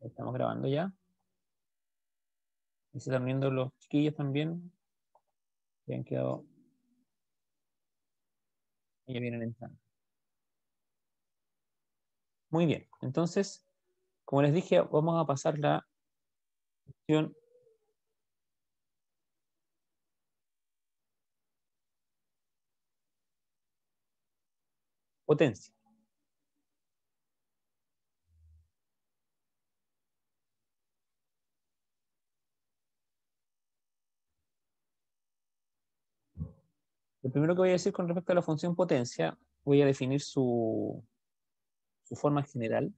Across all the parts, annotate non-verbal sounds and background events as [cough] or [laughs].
Estamos grabando ya. Y se están viendo los chiquillos también. Se han quedado. Y ya vienen entrando. Muy bien. Entonces, como les dije, vamos a pasar la opción. potencia. Lo primero que voy a decir con respecto a la función potencia, voy a definir su, forma general,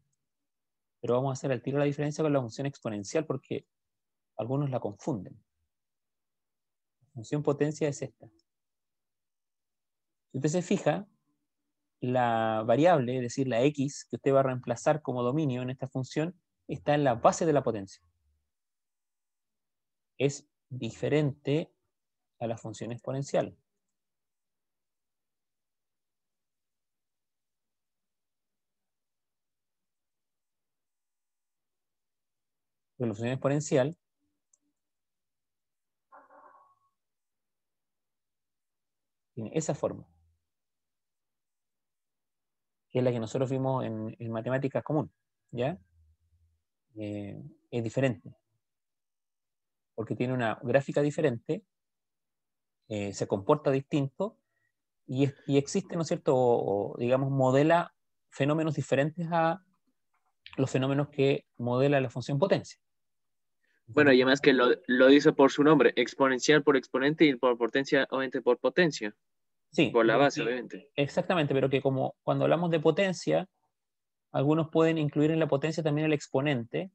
pero vamos a hacer al tiro la diferencia con la función exponencial porque algunos la confunden. La función potencia es esta. Si usted se fija, la variable, es decir, la x, que usted va a reemplazar como dominio en esta función, está en la base de la potencia. Es diferente a la función exponencial. la función exponencial tiene esa forma. Que es la que nosotros vimos en, matemáticas común. ¿Ya? Eh, es diferente. Porque tiene una gráfica diferente, eh, se comporta distinto y, existe, ¿no es cierto? digamos, modela fenómenos diferentes a los fenómenos que modela la función potencia. Bueno, y además que lo, dice por su nombre, exponencial por exponente y por potencia, obviamente por potencia. Sí. Por la base, obviamente. Exactamente, pero que como cuando hablamos de potencia, algunos pueden incluir en la potencia también el exponente,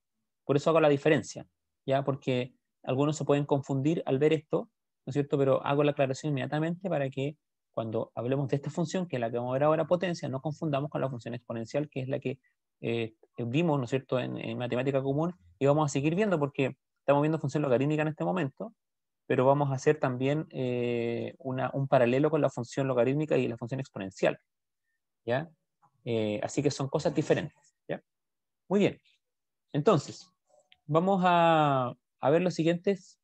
por eso hago la diferencia, ¿ya? Porque algunos se pueden confundir al ver esto, ¿no es cierto? Pero hago la aclaración inmediatamente para que cuando hablemos de esta función, que es la que vamos a ver ahora, potencia, no confundamos con la función exponencial, que es la que eh, vimos, ¿no es cierto?, en, en, matemática común, y vamos a seguir viendo porque Estamos viendo función logarítmica en este momento, pero vamos a hacer también eh, un paralelo con la función logarítmica y la función exponencial. ¿ya? Eh, así que son cosas diferentes. Muy bien. Entonces, vamos a, a ver los siguientes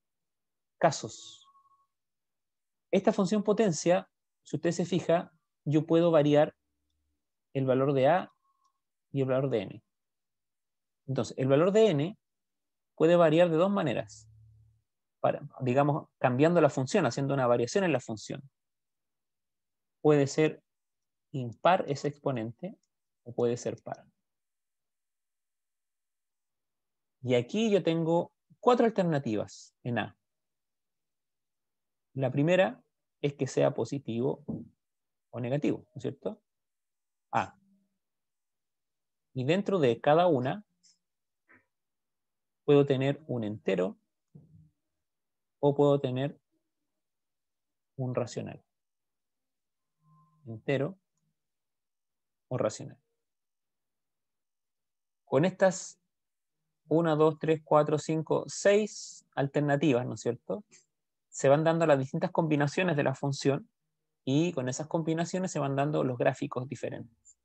casos. Esta función potencia, si usted se fija, yo puedo variar el valor de A y el valor de N. Entonces, el valor de N puede variar de dos maneras. Para, digamos, cambiando la función, haciendo una variación en la función. Puede ser impar ese exponente o puede ser par. Y aquí yo tengo cuatro alternativas en A. La primera es que sea positivo o negativo, ¿no es cierto? A. Y dentro de cada una puedo tener un entero o puedo tener un racional. Entero o racional. Con estas 1, 2, 3, 4, 5, 6 alternativas, ¿no es cierto? Se van dando las distintas combinaciones de la función y con esas combinaciones se van dando los gráficos diferentes.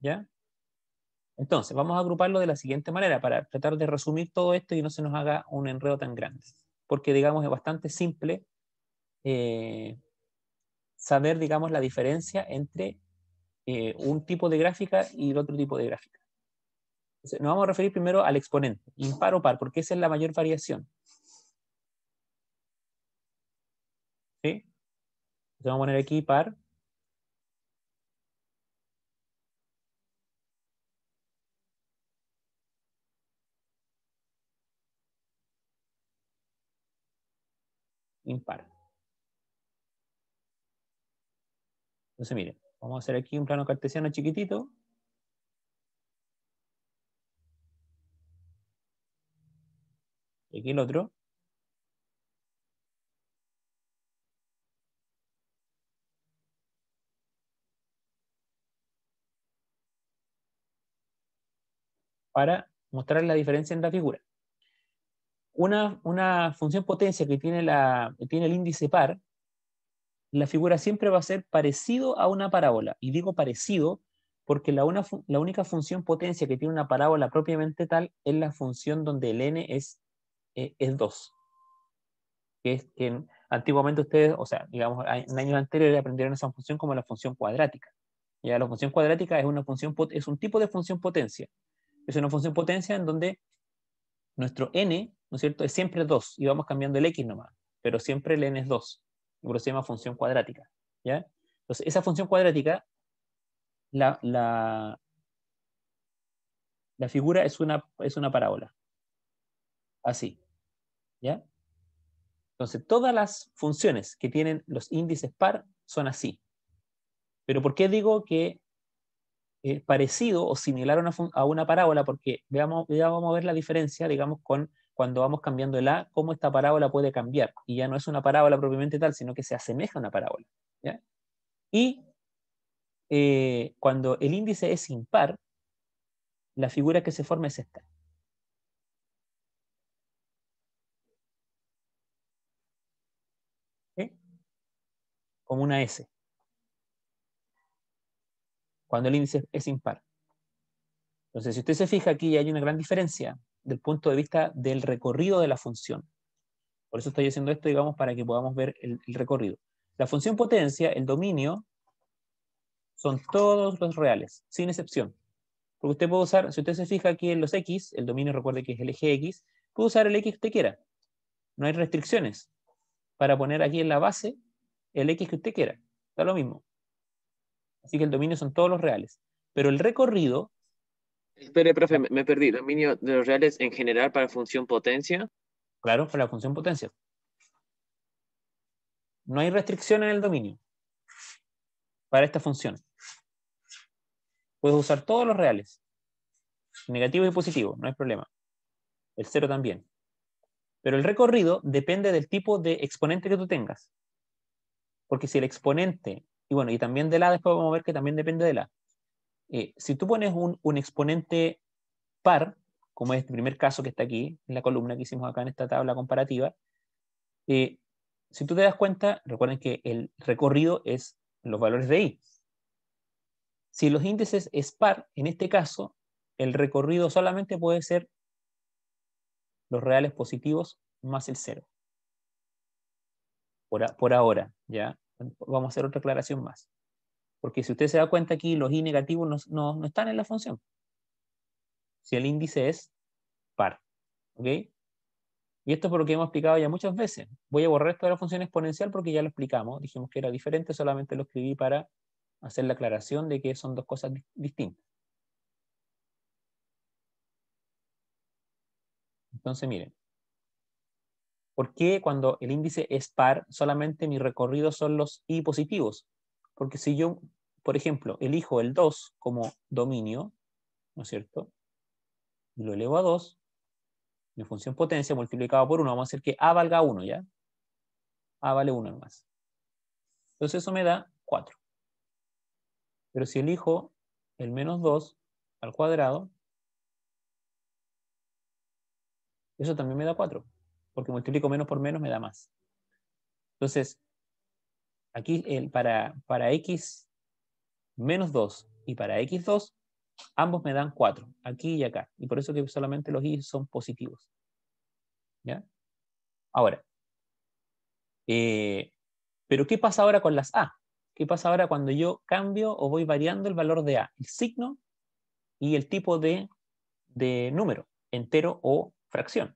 ¿Ya? Entonces, vamos a agruparlo de la siguiente manera para tratar de resumir todo esto y no se nos haga un enredo tan grande. Porque, digamos, es bastante simple eh, saber, digamos, la diferencia entre eh, un tipo de gráfica y el otro tipo de gráfica. nos vamos a referir primero al exponente, impar o par, porque esa es la mayor variación. ¿Sí? vamos a poner aquí par impar. Entonces, miren, vamos a hacer aquí un plano cartesiano chiquitito. Y aquí el otro. Para mostrar la diferencia en la figura una, función potencia que tiene, la, tiene el índice par, la figura siempre va a ser parecido a una parábola. Y digo parecido porque la, la, única función potencia que tiene una parábola propiamente tal es la función donde el n es, eh, es 2. Que es que antiguamente ustedes, o sea, digamos, en años anteriores aprendieron esa función como la función cuadrática. Ya la función cuadrática es, una función, es un tipo de función potencia. Es una función potencia en donde nuestro n ¿no es cierto? Es siempre 2 y vamos cambiando el x nomás, pero siempre el n es 2, por eso se llama función cuadrática, ¿ya? Entonces, esa función cuadrática, la, la, figura es una, es una parábola, así, ¿ya? Entonces, todas las funciones que tienen los índices par son así. Pero ¿por qué digo que es parecido o similar a una, parábola? Porque veamos, ya vamos a ver la diferencia, digamos, con cuando vamos cambiando el A, cómo esta parábola puede cambiar. Y ya no es una parábola propiamente tal, sino que se asemeja a una parábola. Y eh, cuando el índice es impar, la figura que se forma es esta. Como una S. Cuando el índice es impar. Entonces, si usted se fija aquí, hay una gran diferencia del punto de vista del recorrido de la función. Por eso estoy haciendo esto, digamos, para que podamos ver el, recorrido. La función potencia, el dominio, son todos los reales, sin excepción. Porque usted puede usar, si usted se fija aquí en los X, el dominio recuerde que es el eje X, puede usar el X que usted quiera. No hay restricciones para poner aquí en la base el X que usted quiera. Está lo mismo. Así que el dominio son todos los reales. Pero el recorrido Espere, profe, me, perdí. Dominio de los reales en general para función potencia. Claro, para la función potencia. No hay restricción en el dominio para esta función. Puedes usar todos los reales, negativo y positivo, no hay problema. El cero también. Pero el recorrido depende del tipo de exponente que tú tengas. Porque si el exponente, y bueno, y también de la, después vamos a ver que también depende de la. Eh, si tú pones un, exponente par, como es este primer caso que está aquí, en la columna que hicimos acá en esta tabla comparativa, eh, si tú te das cuenta, recuerden que el recorrido es los valores de i. Si los índices es par, en este caso, el recorrido solamente puede ser los reales positivos más el cero. Por, por ahora, ¿ya? Vamos a hacer otra aclaración más. Porque si usted se da cuenta aquí, los i negativos no, están en la función. Si el índice es par. ¿Ok? Y esto es por lo que hemos explicado ya muchas veces. Voy a borrar esto de la función exponencial porque ya lo explicamos. Dijimos que era diferente, solamente lo escribí para hacer la aclaración de que son dos cosas distintas. Entonces, miren. ¿Por qué cuando el índice es par, solamente mi recorrido son los i positivos? Porque si yo, por ejemplo, elijo el 2 como dominio, ¿no es cierto? Y lo elevo a 2, mi función potencia multiplicado por 1, vamos a hacer que A valga 1, ¿ya? A vale 1 más. Entonces eso me da 4. Pero si elijo el menos 2 al cuadrado, eso también me da 4, porque multiplico menos por menos me da más. Entonces, Aquí el, para, para x menos 2 y para x2, ambos me dan 4, aquí y acá. Y por eso que solamente los Y son positivos. ¿Ya? Ahora, eh, pero ¿qué pasa ahora con las a? ¿Qué pasa ahora cuando yo cambio o voy variando el valor de a? El signo y el tipo de, de número, entero o fracción.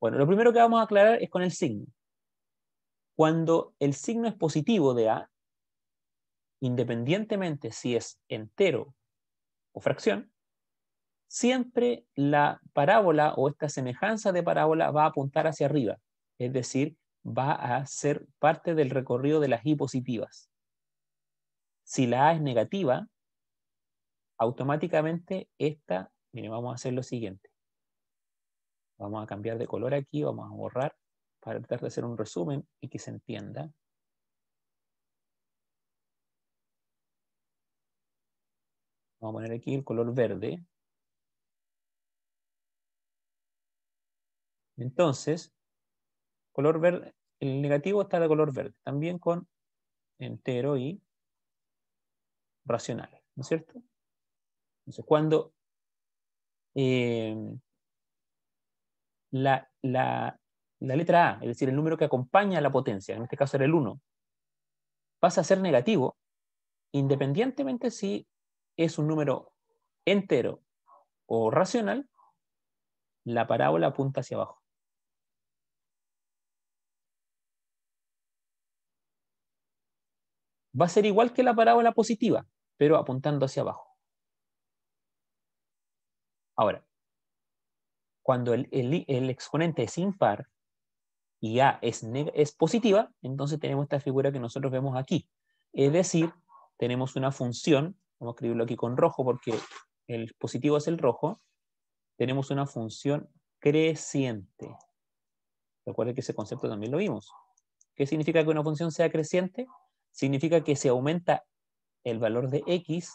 Bueno, lo primero que vamos a aclarar es con el signo cuando el signo es positivo de A, independientemente si es entero o fracción, siempre la parábola o esta semejanza de parábola va a apuntar hacia arriba, es decir, va a ser parte del recorrido de las I positivas. Si la A es negativa, automáticamente esta, mire, vamos a hacer lo siguiente. Vamos a cambiar de color aquí, vamos a borrar para tratar de hacer un resumen y que se entienda. Vamos a poner aquí el color verde. Entonces, color verde, el negativo está de color verde, también con entero y racional. ¿no es cierto? Entonces, cuando eh, la, la, la letra A, es decir, el número que acompaña a la potencia, en este caso era el 1, pasa a ser negativo independientemente si es un número entero o racional, la parábola apunta hacia abajo. Va a ser igual que la parábola positiva, pero apuntando hacia abajo. Ahora, cuando el, el exponente es impar, y A es, es positiva, entonces tenemos esta figura que nosotros vemos aquí. Es decir, tenemos una función, vamos a escribirlo aquí con rojo porque el positivo es el rojo, tenemos una función creciente. Recuerden que ese concepto también lo vimos. ¿Qué significa que una función sea creciente? Significa que si aumenta el valor de x,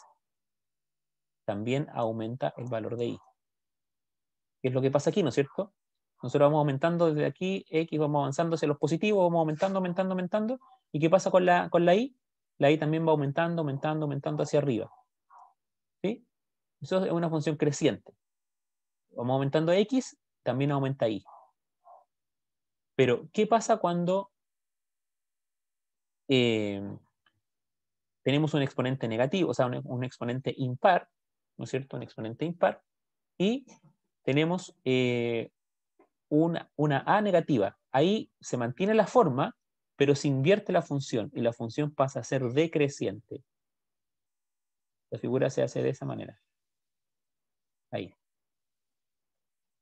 también aumenta el valor de y. ¿Qué es lo que pasa aquí, no es cierto? Nosotros vamos aumentando desde aquí, X, vamos avanzando hacia los positivos, vamos aumentando, aumentando, aumentando. ¿Y qué pasa con la, con la Y? La I también va aumentando, aumentando, aumentando hacia arriba. ¿Sí? Eso es una función creciente. Vamos aumentando X, también aumenta Y. Pero, ¿qué pasa cuando eh, tenemos un exponente negativo, o sea, un, exponente impar, ¿no es cierto? Un exponente impar, y tenemos eh, una, A negativa. Ahí se mantiene la forma, pero se invierte la función y la función pasa a ser decreciente. La figura se hace de esa manera. Ahí.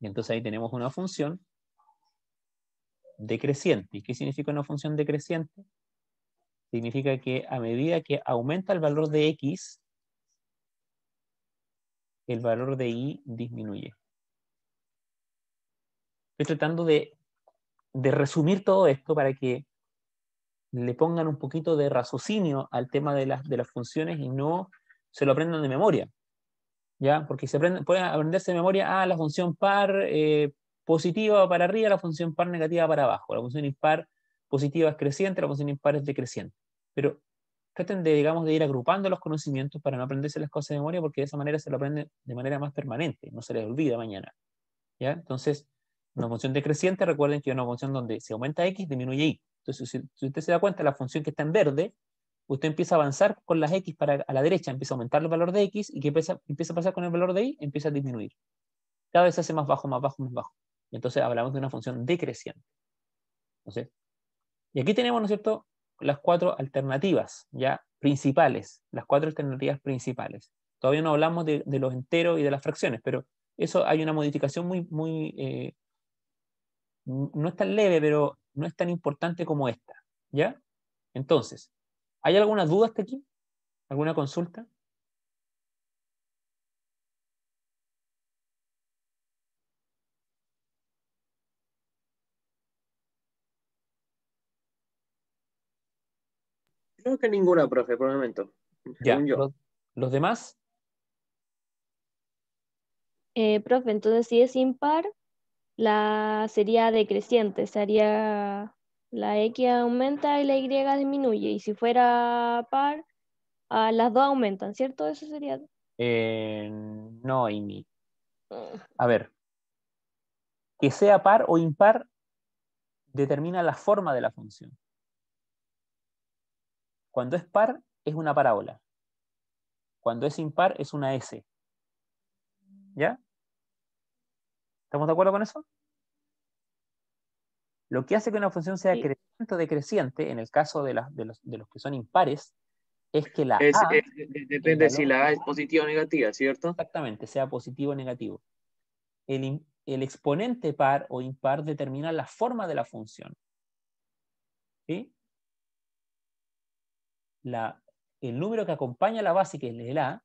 Y entonces ahí tenemos una función decreciente. ¿Y qué significa una función decreciente? Significa que a medida que aumenta el valor de x, el valor de y disminuye. Estoy tratando de, de resumir todo esto para que le pongan un poquito de raciocinio al tema de las, de las funciones y no se lo aprendan de memoria. ¿Ya? Porque se pueden aprenderse de memoria, ah, la función par eh, positiva para arriba, la función par negativa para abajo, la función impar positiva es creciente, la función impar es decreciente. Pero traten de, digamos, de ir agrupando los conocimientos para no aprenderse las cosas de memoria, porque de esa manera se lo aprenden de manera más permanente, no se les olvida mañana. ¿Ya? Entonces, una función decreciente, recuerden que es una función donde si aumenta x, disminuye y. Entonces, si, usted se da cuenta, la función que está en verde, usted empieza a avanzar con las x para a la derecha, empieza a aumentar el valor de x, y que empieza, a pasar con el valor de y, empieza a disminuir. Cada vez se hace más bajo, más bajo, más bajo. Y entonces hablamos de una función decreciente. y aquí tenemos, ¿no es cierto?, las cuatro alternativas ya principales, las cuatro alternativas principales. Todavía no hablamos de, los enteros y de las fracciones, pero eso hay una modificación muy, muy eh, no es tan leve, pero no es tan importante como esta. ¿Ya? Entonces, ¿hay alguna duda hasta aquí? ¿Alguna consulta? Creo que ninguna, profe, por el momento. Los, demás? Eh, profe, entonces ¿sí es impar, la, sería decreciente, sería la X aumenta y la Y disminuye. Y si fuera par, a ah, las dos aumentan, ¿cierto? Eso sería. Eh, no, Amy. Ah. A ver. Que sea par o impar determina la forma de la función. Cuando es par, es una parábola. Cuando es impar, es una S. ¿Ya? ¿Estamos de acuerdo con eso? Lo que hace que una función sea creciente o decreciente, en el caso de, los, que son impares, es que la A... depende si la A es positiva o negativa, ¿cierto? Exactamente, sea positivo o negativo. El, exponente par o impar determina la forma de la función. ¿Sí? el número que acompaña a la base, que es el A,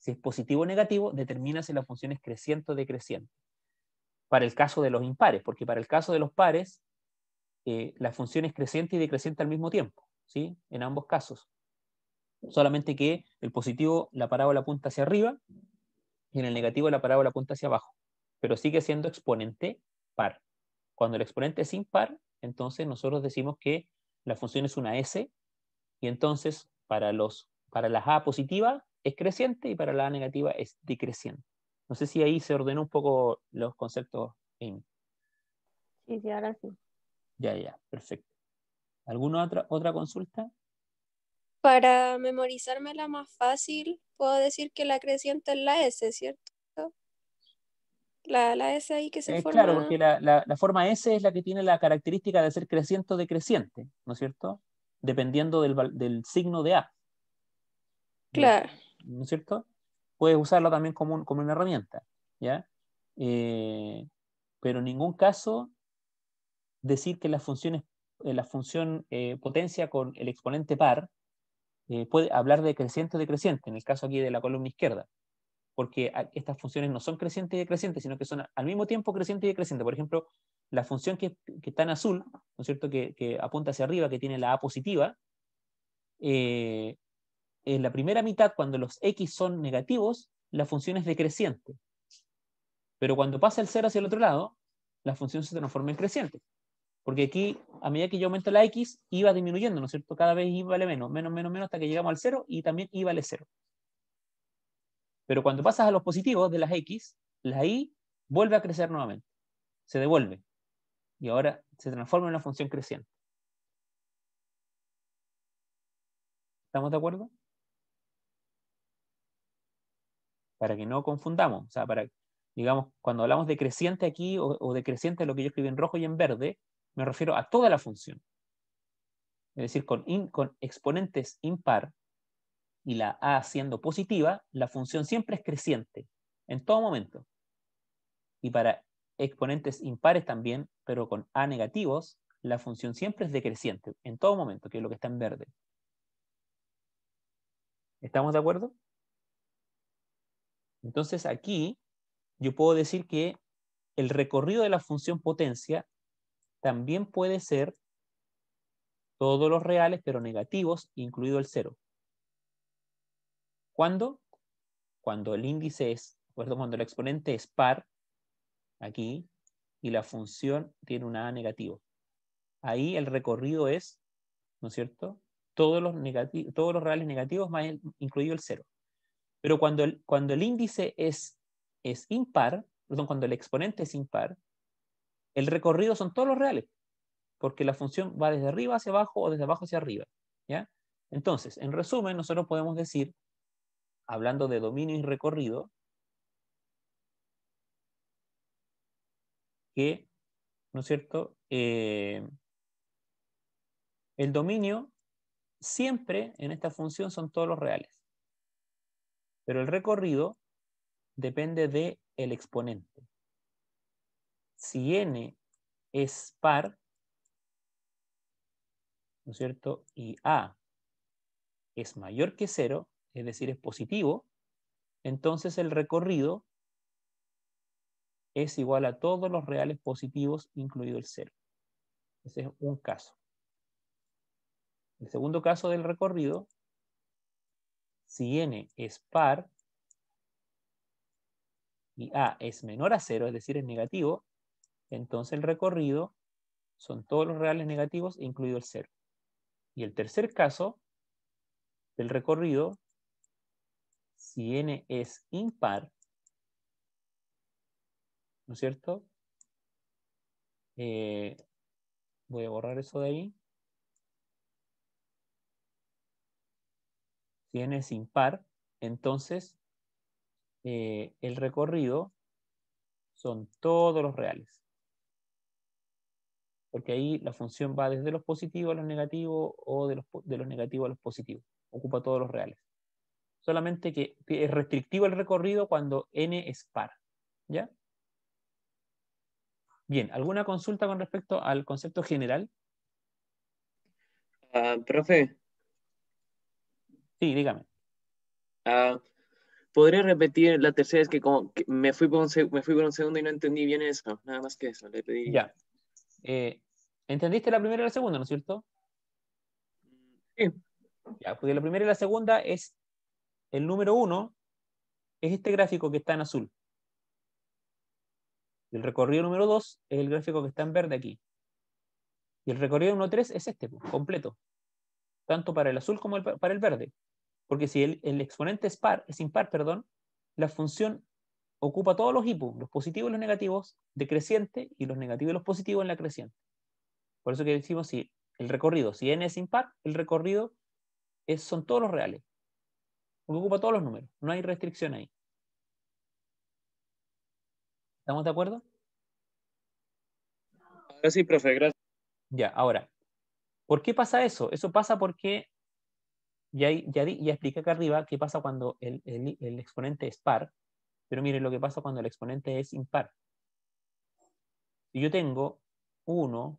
si es positivo o negativo, determina si la función es creciente o decreciente para el caso de los impares, porque para el caso de los pares, eh, la función es creciente y decreciente al mismo tiempo, ¿sí? en ambos casos. Solamente que el positivo, la parábola apunta hacia arriba, y en el negativo la parábola apunta hacia abajo, pero sigue siendo exponente par. Cuando el exponente es impar, entonces nosotros decimos que la función es una S, y entonces para, los, para las A positiva es creciente y para la A negativa es decreciente. No sé si ahí se ordenó un poco los conceptos, Sí, sí, ahora sí. Ya, ya, perfecto. ¿Alguna otra, otra consulta? Para memorizarme la más fácil, puedo decir que la creciente es la S, ¿cierto? La, S ahí que se eh, Claro, porque la, forma S es la que tiene la característica de ser creciente o decreciente, ¿no es cierto? Dependiendo del, del signo de A. Claro. ¿No es cierto? puedes usarlo también como, como una herramienta, ¿ya? Eh, pero en ningún caso decir que las funciones, la función eh, eh, potencia con el exponente par puede hablar de creciente o decreciente, en el caso aquí de la columna izquierda, porque estas funciones no son crecientes y decrecientes, sino que son al mismo tiempo creciente y decreciente. Por ejemplo, la función que, está en azul, cierto?, que, apunta hacia arriba, que tiene la A positiva, en la primera mitad, cuando los x son negativos, la función es decreciente. Pero cuando pasa el 0 hacia el otro lado, la función se transforma en creciente. Porque aquí, a medida que yo aumento la x, iba disminuyendo, ¿no es cierto? Cada vez i vale menos, menos, menos, menos, hasta que llegamos al 0 y también i vale 0. Pero cuando pasas a los positivos de las x, la Y vuelve a crecer nuevamente. Se devuelve. Y ahora se transforma en una función creciente. ¿Estamos de acuerdo? para que no confundamos, o sea, para, digamos, cuando hablamos de creciente aquí o, de creciente lo que yo escribí en rojo y en verde, me refiero a toda la función. Es decir, con, con exponentes impar y la a siendo positiva, la función siempre es creciente, en todo momento. Y para exponentes impares también, pero con a negativos, la función siempre es decreciente, en todo momento, que es lo que está en verde. ¿Estamos de acuerdo? Entonces aquí yo puedo decir que el recorrido de la función potencia también puede ser todos los reales, pero negativos, incluido el cero. ¿Cuándo? Cuando el índice es, cuando el exponente es par, aquí, y la función tiene una a negativo. Ahí el recorrido es, ¿no es cierto? Todos los, todos los reales negativos más incluido el cero. Pero cuando el, cuando el índice es, es impar, perdón, cuando el exponente es impar, el recorrido son todos los reales, porque la función va desde arriba hacia abajo o desde abajo hacia arriba. ¿ya? Entonces, en resumen, nosotros podemos decir, hablando de dominio y recorrido, que, ¿no es cierto? Eh, el dominio siempre en esta función son todos los reales. Pero el recorrido depende del el exponente. Si n es par, ¿no es cierto? Y a es mayor que 0, es decir, es positivo, entonces el recorrido es igual a todos los reales positivos, incluido el 0. Ese es un caso. El segundo caso del recorrido si n es par y a es menor a cero, es decir, es negativo, entonces el recorrido son todos los reales negativos, incluido el cero. Y el tercer caso del recorrido, si n es impar, ¿no es cierto? Eh, voy a borrar eso de ahí. N es impar, entonces eh, el recorrido son todos los reales. Porque ahí la función va desde los positivos a los negativos o de los, negativos a los positivos. Ocupa todos los reales. Solamente que es restrictivo el recorrido cuando n es par. ¿Ya? Bien, ¿alguna consulta con respecto al concepto general? Ah, profe, Sí, dígame. Ah, ¿Podría repetir la tercera? Es que me, fui por un me fui por un segundo y no entendí bien eso. Nada más que eso, le pedí. Ya. Eh, ¿Entendiste la primera y la segunda, no es cierto? Sí. Ya, porque la primera y la segunda es el número uno, es este gráfico que está en azul. El recorrido número dos es el gráfico que está en verde aquí. Y el recorrido número tres es este, pues, completo tanto para el azul como para el verde. Porque si el, exponente es par, es impar, perdón, la función ocupa todos los hipos, los positivos y los negativos, decreciente, y los negativos y los positivos en la creciente. Por eso que decimos si el recorrido, si n es impar, el recorrido es, son todos los reales. ocupa todos los números, no hay restricción ahí. ¿Estamos de acuerdo? Ahora sí, profe, gracias. Ya, ahora, ¿Por qué pasa eso? Eso pasa porque, ya, ya, ya expliqué acá arriba, qué pasa cuando el, exponente es par, pero miren lo que pasa cuando el exponente es impar. Si yo tengo 1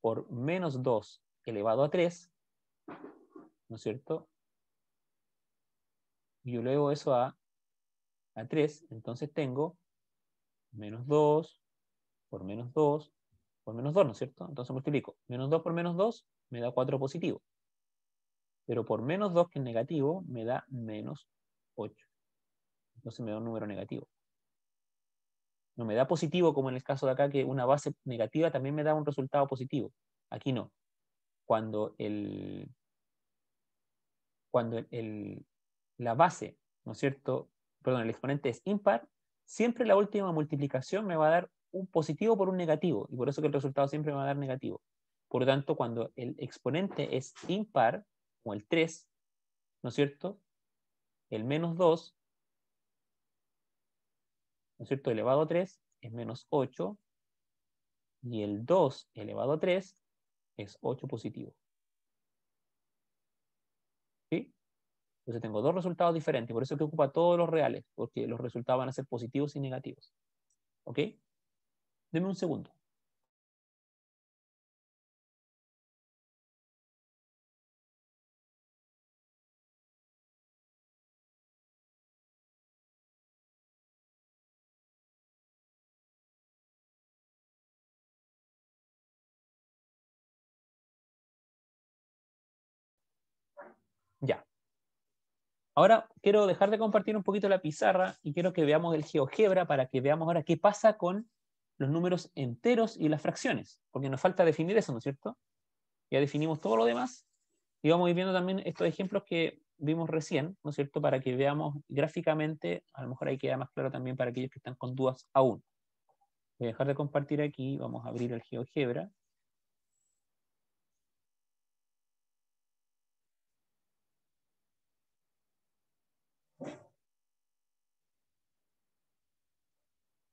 por menos 2 elevado a 3, ¿no es cierto? Y yo leo eso a, a 3, entonces tengo menos 2 por menos 2 por menos 2, ¿no es cierto? Entonces multiplico menos 2 por menos 2 me da 4 positivo. Pero por menos 2 que es negativo me da menos 8. Entonces me da un número negativo. No me da positivo como en el caso de acá que una base negativa también me da un resultado positivo. Aquí no. Cuando el, cuando el, la base, ¿no es cierto? Perdón, el exponente es impar, siempre la última multiplicación me va a dar un positivo por un negativo, y por eso que el resultado siempre va a dar negativo. Por lo tanto, cuando el exponente es impar, como el 3, ¿no es cierto? El menos 2, ¿no es cierto? Elevado a 3 es menos 8, y el 2 elevado a 3 es 8 positivo. ¿Sí? Entonces tengo dos resultados diferentes, por eso que ocupa todos los reales, porque los resultados van a ser positivos y negativos. ¿Ok? Deme un segundo. Ya. Ahora quiero dejar de compartir un poquito la pizarra y quiero que veamos el GeoGebra para que veamos ahora qué pasa con los números enteros y las fracciones, porque nos falta definir eso, ¿no es cierto? Ya definimos todo lo demás y vamos a ir viendo también estos ejemplos que vimos recién, ¿no es cierto? Para que veamos gráficamente, a lo mejor ahí queda más claro también para aquellos que están con dudas aún. Voy a dejar de compartir aquí, vamos a abrir el GeoGebra.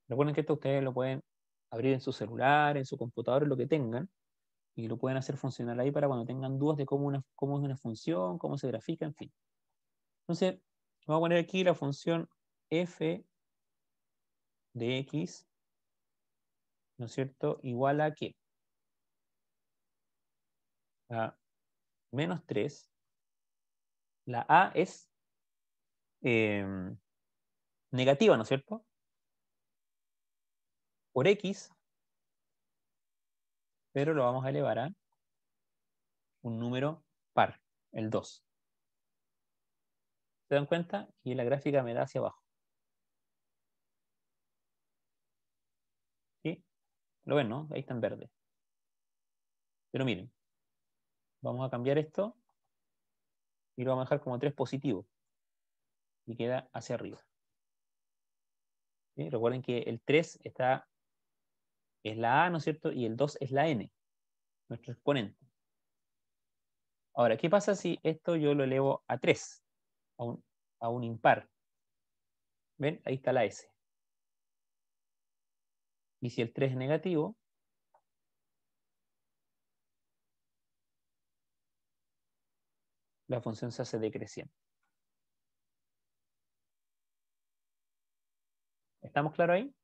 Recuerden que esto ustedes lo pueden abrir en su celular, en su computador, lo que tengan, y lo pueden hacer funcionar ahí para cuando tengan dudas de cómo, es una función, cómo se grafica, en fin. Entonces, vamos a poner aquí la función f de x, ¿no es cierto?, igual a qué? A menos 3. La a es em, negativa, ¿no es cierto? por x, pero lo vamos a elevar a un número par, el 2. ¿Se dan cuenta? Y la gráfica me da hacia abajo. ¿Sí? Lo ven, ¿no? Ahí está en verde. Pero miren, vamos a cambiar esto y lo vamos a dejar como 3 positivo. Y queda hacia arriba. ¿Sí? Recuerden que el 3 está es la A, ¿no es cierto? Y el 2 es la N, nuestro exponente. Ahora, ¿qué pasa si esto yo lo elevo a 3, a un, impar? ¿Ven? Ahí está la S. Y si el 3 es negativo, la función se hace decreciente. ¿Estamos claros ahí?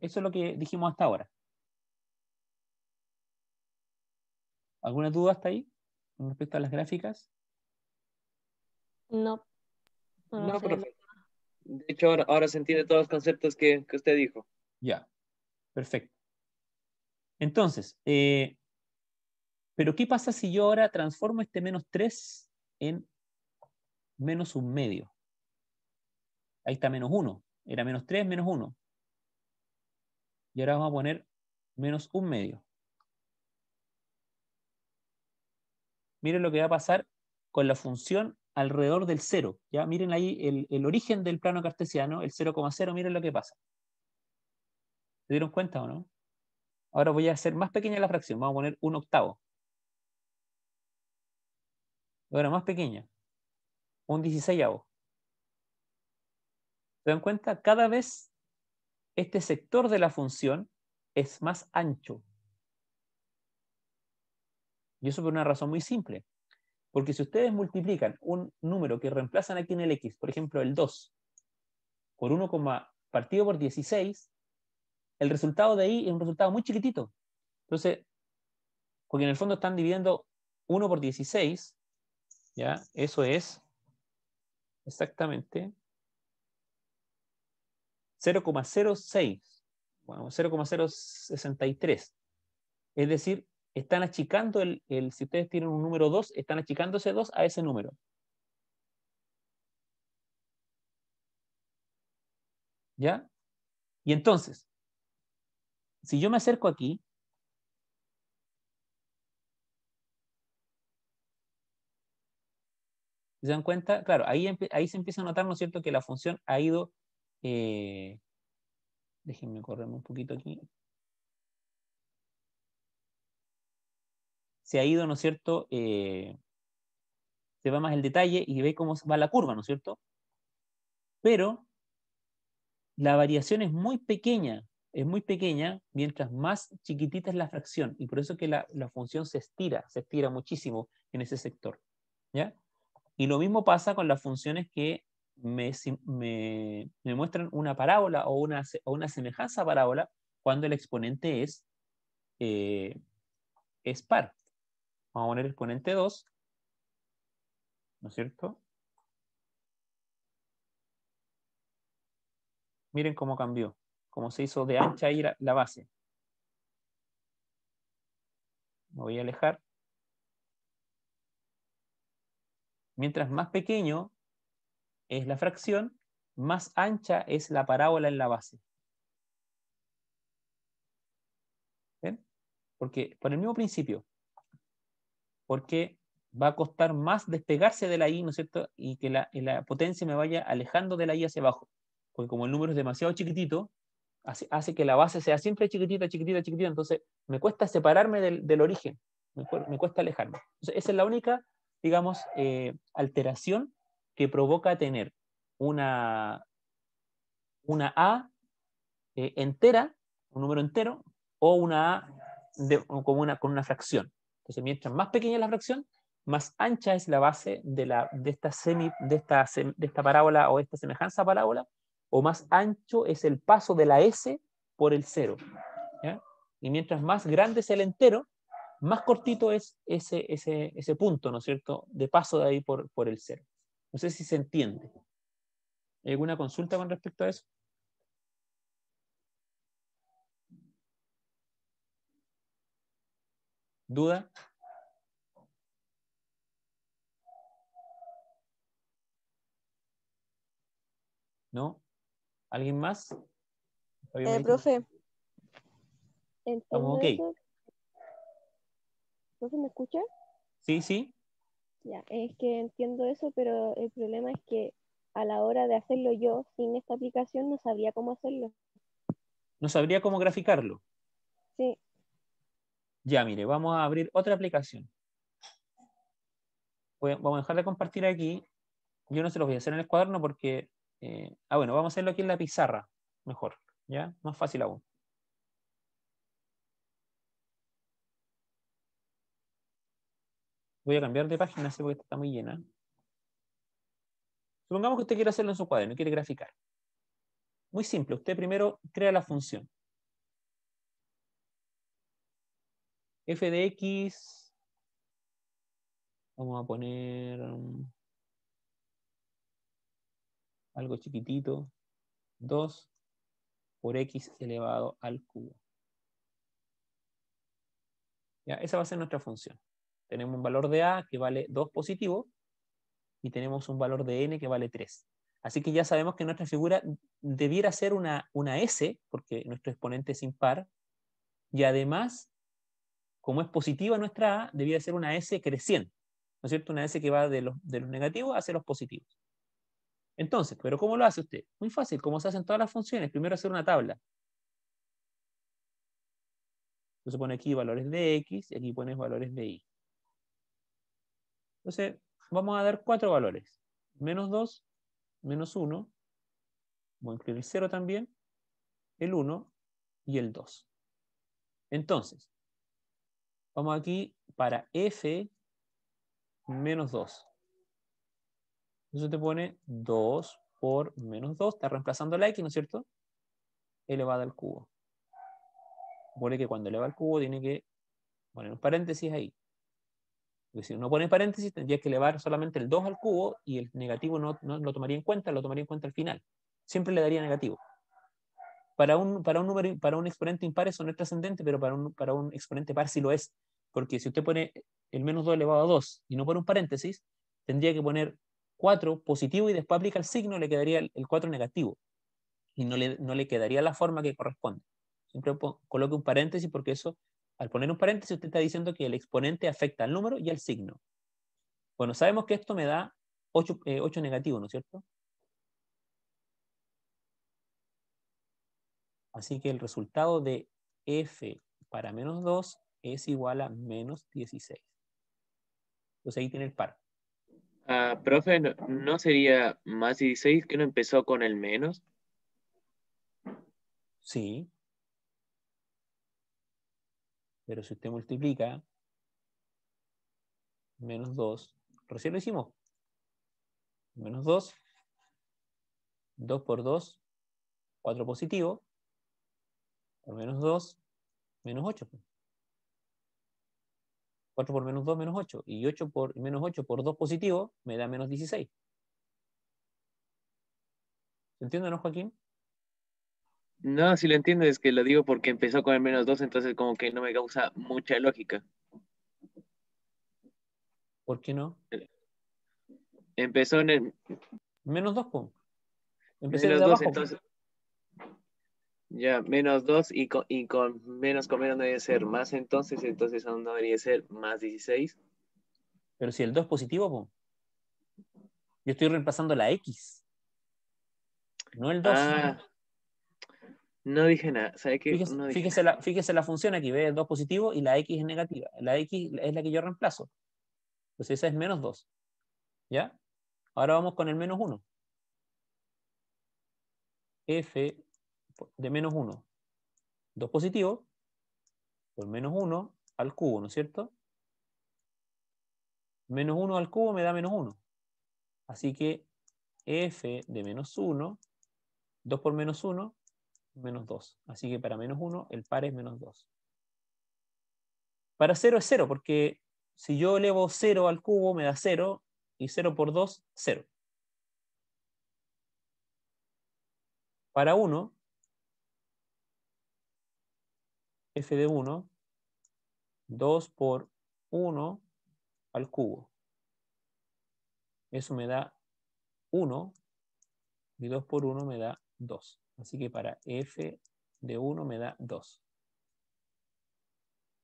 eso es lo que dijimos hasta ahora. ¿Alguna duda hasta ahí con respecto a las gráficas? No. No, perfecto. De hecho, ahora, se entiende todos los conceptos que, usted dijo. Ya, perfecto. Entonces, eh, pero ¿qué pasa si yo ahora transformo este menos 3 en menos un medio? Ahí está menos 1. Era menos 3, menos 1. Y ahora vamos a poner menos un medio. miren lo que va a pasar con la función alrededor del cero. ¿ya? Miren ahí el, origen del plano cartesiano, el 0,0, miren lo que pasa. ¿Se dieron cuenta o no? Ahora voy a hacer más pequeña la fracción, vamos a poner un octavo. Ahora más pequeña, un hago ¿Se dan cuenta? Cada vez este sector de la función es más ancho. Y eso por una razón muy simple. Porque si ustedes multiplican un número que reemplazan aquí en el x, por ejemplo el 2, por 1, partido por 16, el resultado de ahí es un resultado muy chiquitito. Entonces, porque en el fondo están dividiendo 1 por 16, ¿ya? Eso es exactamente 0,06, bueno, 0,063. Es decir, están achicando, el, si ustedes tienen un número 2, están achicando ese 2 a ese número. ¿Ya? Y entonces, si yo me acerco aquí, ¿se dan cuenta? Claro, ahí, ahí se empieza a notar, ¿no es cierto?, que la función ha ido... Eh, déjenme correrme un poquito aquí se ha ido, ¿no es cierto? Eh, se va más el detalle y ve cómo va la curva, ¿no es cierto? Pero la variación es muy pequeña, es muy pequeña, mientras más chiquitita es la fracción, y por eso que la, función se estira, se estira muchísimo en ese sector, ¿ya? Y lo mismo pasa con las funciones que me, muestran una parábola o una, o una, semejanza parábola cuando el exponente es, eh, es par. Vamos a poner exponente 2, ¿no es cierto? Miren cómo cambió, cómo se hizo de ancha ir la, la base. Me voy a alejar. Mientras más pequeño es la fracción, más ancha es la parábola en la base. ¿Ven? Porque por el mismo principio, porque va a costar más despegarse de la I, ¿no es cierto? Y que la, potencia me vaya alejando de la I hacia abajo. Porque como el número es demasiado chiquitito, hace, que la base sea siempre chiquitita, chiquitita, chiquitita. Entonces, me cuesta separarme del, origen, me, cuesta alejarme. Entonces, esa es la única, digamos, eh, alteración que provoca tener una, una A eh, entera, un número entero, o una A como una, con una fracción. Entonces, mientras más pequeña es la fracción, más ancha es la base de, la, de, esta, de, de esta parábola o esta semejanza parábola, o más ancho es el paso de la S por el cero. Y mientras más grande es el entero, más cortito es ese, punto, ¿no es cierto?, de paso de ahí por, por el cero. No sé si se entiende. ¿Hay alguna consulta con respecto a eso? ¿Duda? ¿No? ¿Alguien más? Eh, profe. entonces ¿Profe, me escucha? Sí, sí. Ya, es que entiendo eso, pero el problema es que a la hora de hacerlo yo sin esta aplicación no sabría cómo hacerlo. No sabría cómo graficarlo. Sí. Ya, mire, vamos a abrir otra aplicación. vamos a dejar de compartir aquí. Yo no se los voy a hacer en el cuaderno porque... Eh, ah, bueno, vamos a hacerlo aquí en la pizarra. Mejor, ¿ya? Más fácil aún. Voy a cambiar de página, sé porque está muy llena. Supongamos que usted quiere hacerlo en su cuaderno, quiere graficar. Muy simple, usted primero crea la función. f de x, vamos a poner um, algo chiquitito, 2 por x elevado al cubo. Ya, esa va a ser nuestra función. Tenemos un valor de a que vale 2 positivo y tenemos un valor de n que vale 3. Así que ya sabemos que nuestra figura debiera ser una, una S, porque nuestro exponente es impar, y además como es positiva nuestra A, debía ser una S creciente, ¿no es cierto? Una S que va de los, negativos hacia los positivos. Entonces, ¿pero cómo lo hace usted? Muy fácil, como se hacen todas las funciones, primero hacer una tabla. Entonces pone aquí valores de X y aquí pones valores de Y. Entonces, vamos a dar cuatro valores. Menos 2, menos 1, voy a incluir el 0 también, el 1 y el 2. Entonces, Vamos aquí para f menos 2. Eso te pone 2 por menos 2. Está reemplazando la x, ¿no es cierto? Elevada al cubo. Pone que cuando eleva al cubo tiene que poner un paréntesis ahí. si no pone paréntesis, tendría que elevar solamente el 2 al cubo y el negativo no, lo tomaría en cuenta, lo tomaría en cuenta al final. Siempre le daría negativo. Para un, número, para un exponente impar eso no es trascendente, pero para un, para un exponente par sí lo es. Porque si usted pone el menos 2 elevado a 2 y no pone un paréntesis, tendría que poner 4 positivo y después aplica el signo, le quedaría el 4 negativo. Y no le, no le quedaría la forma que corresponde. Siempre coloque un paréntesis porque eso, al poner un paréntesis, usted está diciendo que el exponente afecta al número y al signo. Bueno, sabemos que esto me da 8, 8 eh, negativo, ¿no es cierto? Así que el resultado de f para menos 2 es igual a menos 16. Entonces ahí tiene el par. Ah, profe, ¿no, sería más 16 que no empezó con el menos? Sí. Pero si usted multiplica menos 2, recién lo hicimos, menos 2, 2 por 2, 4 positivo, por menos 2, menos 8. 4 pues. por menos 2, menos 8. Y 8 por menos 8 por 2 positivo me da menos 16. ¿Se entiende, no, Joaquín? No, si lo entiendo, es que lo digo porque empezó con el menos 2, entonces como que no me causa mucha lógica. ¿Por qué no? Empezó en el... Menos 2, Empecé menos 2. abajo. 2, entonces... Ya, menos 2 y con, menos con menos no debe ser más entonces, entonces aún debería ser más 16. Pero si el 2 es positivo, ¿cómo? yo estoy reemplazando la X. No el 2. Ah. no. dije nada. Fíjese, La, fíjese la función aquí, ve el 2 positivo y la X es negativa. La X es la que yo reemplazo. Entonces esa es menos 2. ¿Ya? Ahora vamos con el menos 1. F de menos 1. 2 positivo por menos 1 al cubo, ¿no es cierto? Menos 1 al cubo me da menos 1. Así que f de menos 1, 2 por menos 1, menos 2. Así que para menos 1 el par es menos 2. Para 0 es 0, porque si yo elevo 0 al cubo me da 0, y 0 por 2, 0. Para 1, f de 1, 2 por 1 al cubo. Eso me da 1 y 2 por 1 me da 2. Así que para f de 1 me da 2.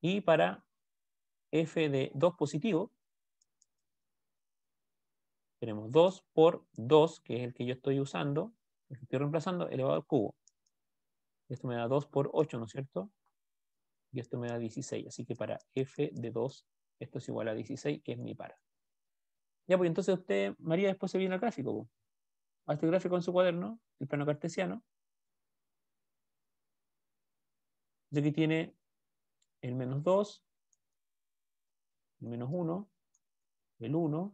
Y para f de 2 positivo, tenemos 2 por 2, que es el que yo estoy usando, el que estoy reemplazando, elevado al cubo. Esto me da 2 por 8, ¿no es cierto? y esto me da 16, así que para f de 2, esto es igual a 16, que es mi par. Ya, pues entonces usted, María, después se viene al gráfico. Pues. A este gráfico en su cuaderno, el plano cartesiano. Y aquí tiene el menos 2, el menos 1, el 1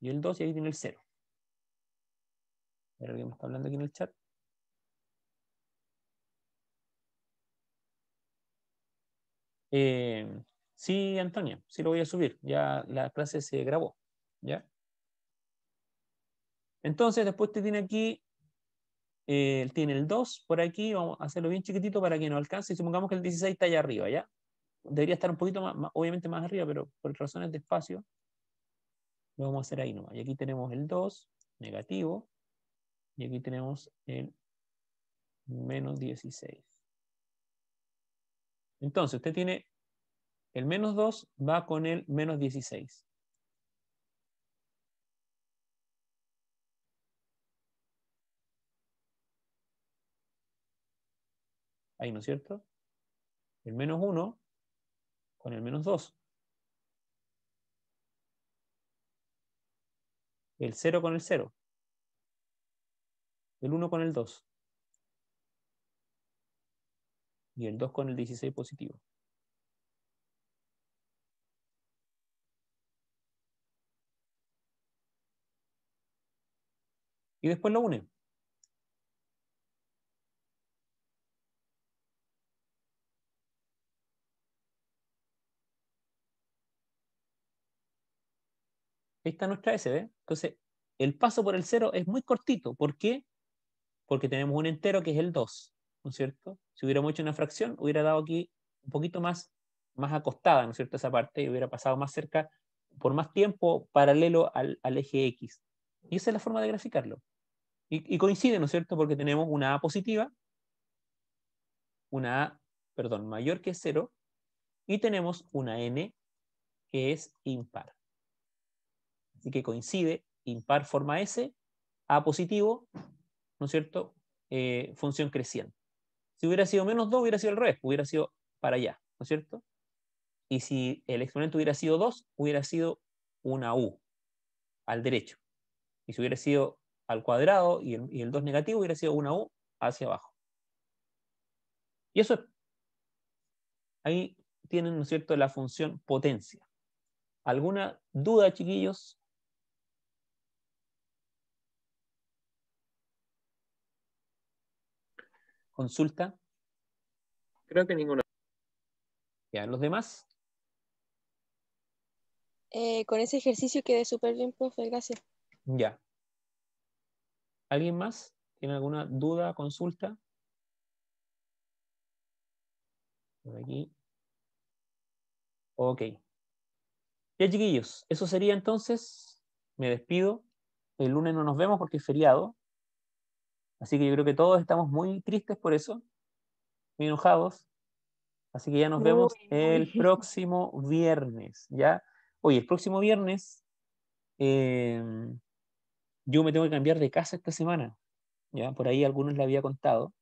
y el 2, y ahí tiene el 0. A ver, ¿alguien me está hablando aquí en el chat? Eh, sí, Antonio, sí lo voy a subir. Ya la clase se grabó. ¿Ya? Entonces, después te tiene aquí, eh, tiene el 2 por aquí, vamos a hacerlo bien chiquitito para que no alcance, y supongamos que el 16 está allá arriba, ¿ya? Debería estar un poquito más, más obviamente más arriba, pero por razones de espacio, lo vamos a hacer ahí nomás. Y aquí tenemos el 2, negativo, y aquí tenemos el menos 16. Entonces, usted tiene el menos 2 va con el menos 16. Ahí, ¿no es cierto? El menos 1 con el menos 2. El 0 con el 0. El 1 con el 2 y el 2 con el 16 positivo. Y después lo une. Esta está nuestra SD. Entonces, el paso por el 0 es muy cortito. ¿Por qué? Porque tenemos un entero que es el 2. ¿no es cierto? Si hubiéramos hecho una fracción, hubiera dado aquí un poquito más, más acostada, ¿no es cierto?, esa parte, y hubiera pasado más cerca, por más tiempo, paralelo al, eje X. Y esa es la forma de graficarlo. Y, coincide, ¿no es cierto?, porque tenemos una A positiva, una A, perdón, mayor que cero, y tenemos una N que es impar. Así que coincide, impar forma S, A positivo, ¿no es cierto?, eh, función creciente. Si hubiera sido menos 2, hubiera sido al revés, hubiera sido para allá, ¿no es cierto? Y si el exponente hubiera sido 2, hubiera sido una u al derecho. Y si hubiera sido al cuadrado y el, y 2 negativo, hubiera sido una u hacia abajo. Y eso es, ahí tienen, ¿no es cierto?, la función potencia. ¿Alguna duda, chiquillos? ¿Consulta? Creo que ninguno. ¿Ya los demás? Eh, con ese ejercicio quedé súper bien, profe, gracias. Ya. ¿Alguien más? ¿Tiene alguna duda, consulta? Por aquí. Ok. Ya, chiquillos, eso sería entonces. Me despido. El lunes no nos vemos porque es feriado. Así que yo creo que todos estamos muy tristes por eso, muy enojados. Así que ya nos vemos el [laughs] próximo viernes, ¿ya? Oye, el próximo viernes em, yo me tengo que cambiar de casa esta semana, ¿ya? Por ahí algunos le había contado.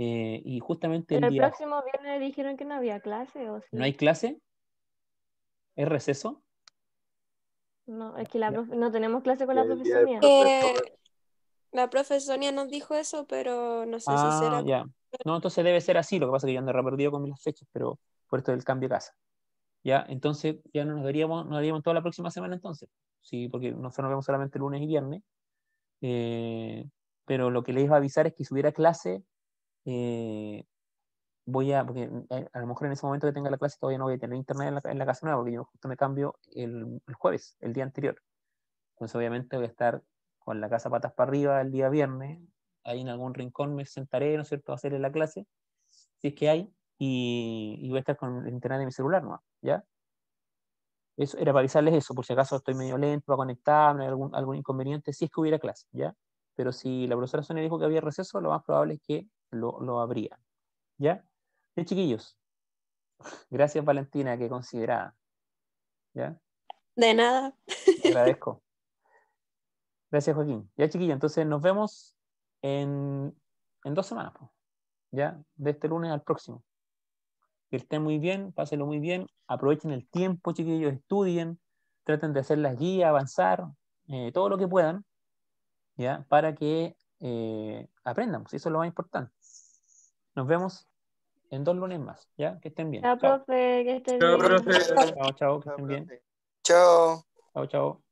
Eh, y justamente Pero el, día... el próximo viernes dijeron que no había clase, ¿o ¿No hay clase? ¿Es receso? No, es que no tenemos clase con la profesora. La profesoría Sonia nos dijo eso, pero no sé si será. Ah, ya. No, entonces debe ser así. Lo que pasa es que yo ando perdido con mis fechas, pero por esto del cambio de casa. Ya, entonces ya no nos veríamos, toda la próxima semana entonces. Sí, porque nosotros nos vemos solamente lunes y viernes. Eh, pero lo que les iba a avisar es que si hubiera clase, eh, voy a, porque eh, a lo mejor en ese momento que tenga la clase todavía no voy a tener internet en la, casa nueva, porque yo justo me cambio el jueves, el día anterior. Entonces obviamente voy a estar con la casa patas para arriba el día viernes. Ahí en algún rincón me sentaré, ¿no es cierto?, a hacerle la clase, si es que hay, y, voy a estar con el internet de mi celular, ¿no? ¿Ya? Eso, era para avisarles eso, por si acaso estoy medio lento va a conectarme, algún, algún inconveniente, si es que hubiera clase, ¿ya? Pero si la profesora Sonia dijo que había receso, lo más probable es que lo, lo habría, ¿ya? Bien, chiquillos, [laughs] gracias Valentina, que considerada, ¿ya? De nada. Te agradezco. Gracias, Joaquín. Ya, chiquilla, entonces nos vemos en, dos semanas, ya, de este lunes al próximo. Que estén muy bien, pásenlo muy bien, aprovechen el tiempo, chiquillos, estudien, traten de hacer las guías, avanzar, eh, todo lo que puedan, ya, para que eh, aprendamos, pues, eso es lo más importante. Nos vemos en dos lunes más, ya, que estén bien. Chao, profe, que estén Chao, chao, que estén bien. Chao. Chao, chao.